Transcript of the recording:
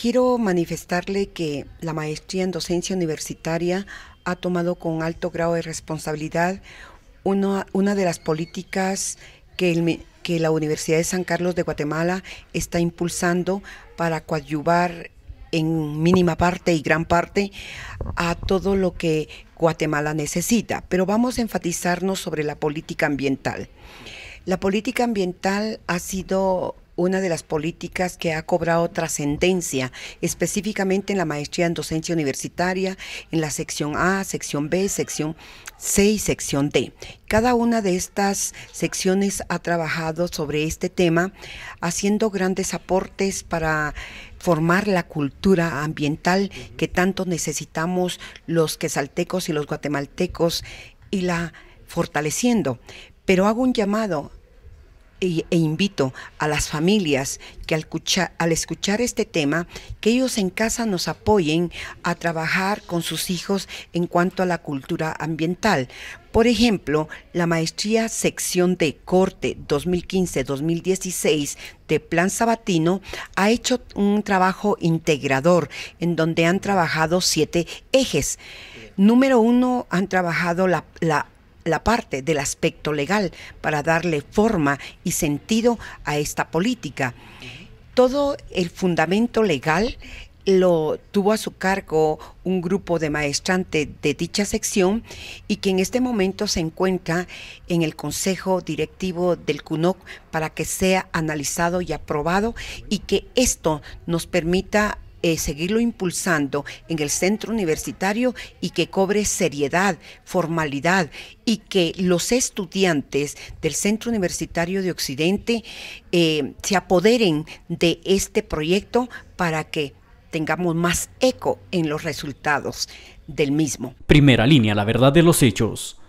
Quiero manifestarle que la maestría en docencia universitaria ha tomado con alto grado de responsabilidad una, una de las políticas que, que la Universidad de San Carlos de Guatemala está impulsando para coadyuvar en mínima parte y gran parte a todo lo que Guatemala necesita, pero vamos a enfatizarnos sobre la política ambiental. La política ambiental ha sido una de las políticas que ha cobrado trascendencia, específicamente en la maestría en docencia universitaria, en la sección A, sección B, sección C y sección D. Cada una de estas secciones ha trabajado sobre este tema, haciendo grandes aportes para formar la cultura ambiental que tanto necesitamos los quesaltecos y los guatemaltecos y la fortaleciendo. Pero hago un llamado e, invito a las familias que al, escuchar este tema, que ellos en casa nos apoyen a trabajar con sus hijos en cuanto a la cultura ambiental. Por ejemplo, la maestría sección de corte 2015-2016 de Plan Sabatino ha hecho un trabajo integrador en donde han trabajado siete ejes. Número uno, han trabajado la la parte del aspecto legal para darle forma y sentido a esta política. Todo el fundamento legal lo tuvo a su cargo un grupo de maestrantes de dicha sección y que en este momento se encuentra en el Consejo Directivo del CUNOC para que sea analizado y aprobado y que esto nos permita eh, seguirlo impulsando en el centro universitario y que cobre seriedad, formalidad y que los estudiantes del centro universitario de Occidente eh, se apoderen de este proyecto para que tengamos más eco en los resultados del mismo. Primera línea, la verdad de los hechos.